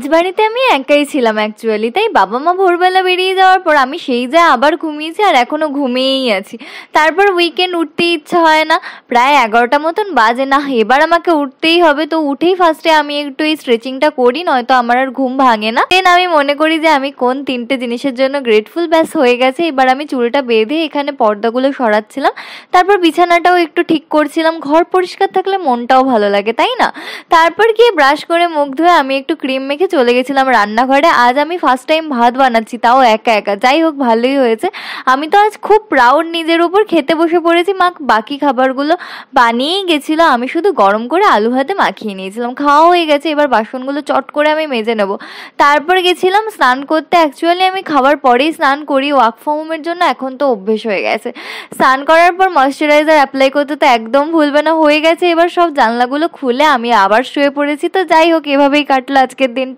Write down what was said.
রাজবাড়িতে আমি একাই ছিলাম অ্যাকচুয়ালি তাই বাবা মা ভোরবেলা বেরিয়ে যাওয়ার পর আমি সেই যা আবার ঘুমিয়েছি আর এখনও ঘুমিয়েই আছি তারপর উইকেন্ড উঠতে ইচ্ছা হয় না প্রায় এগারোটা মতন বাজে না এবার আমাকে উঠতেই হবে তো উঠেই ফার্স্টে আমি একটু এই স্ট্রেচিংটা করি নয়তো আমার আর ঘুম ভাঙে না দেন আমি মনে করি যে আমি কোন তিনটে জিনিসের জন্য গ্রেটফুল ব্যাস হয়ে গেছে এবার আমি চুলটা বেঁধে এখানে পর্দাগুলো সরাচ্ছিলাম তারপর বিছানাটাও একটু ঠিক করছিলাম ঘর পরিষ্কার থাকলে মনটাও ভালো লাগে তাই না তারপর গিয়ে ব্রাশ করে মুখ ধুয়ে আমি একটু ক্রিম মেখে থেকে চলে গেছিলাম রান্নাঘরে আজ আমি ফার্স্ট টাইম ভাত বানাচ্ছি তাও একা একা যাই হোক ভালোই হয়েছে আমি তো আজ খুব প্রাউড নিজের উপর খেতে বসে পড়েছি মা বাকি খাবারগুলো বানিয়েই গেছিলো আমি শুধু গরম করে আলু ভাতে মাখিয়ে নিয়েছিলাম খাওয়া হয়ে গেছে এবার বাসনগুলো চট করে আমি মেজে নেব তারপর গেছিলাম স্নান করতে অ্যাকচুয়ালি আমি খাওয়ার পরেই স্নান করি ওয়ার্ক ফ্রম হোমের জন্য এখন তো অভ্যেস হয়ে গেছে স্নান করার পর ময়শ্চারাইজার অ্যাপ্লাই করতে তো একদম ভুলবে না হয়ে গেছে এবার সব জানলাগুলো খুলে আমি আবার শুয়ে পড়েছি তো যাই হোক এভাবেই কাটলো আজকের দিন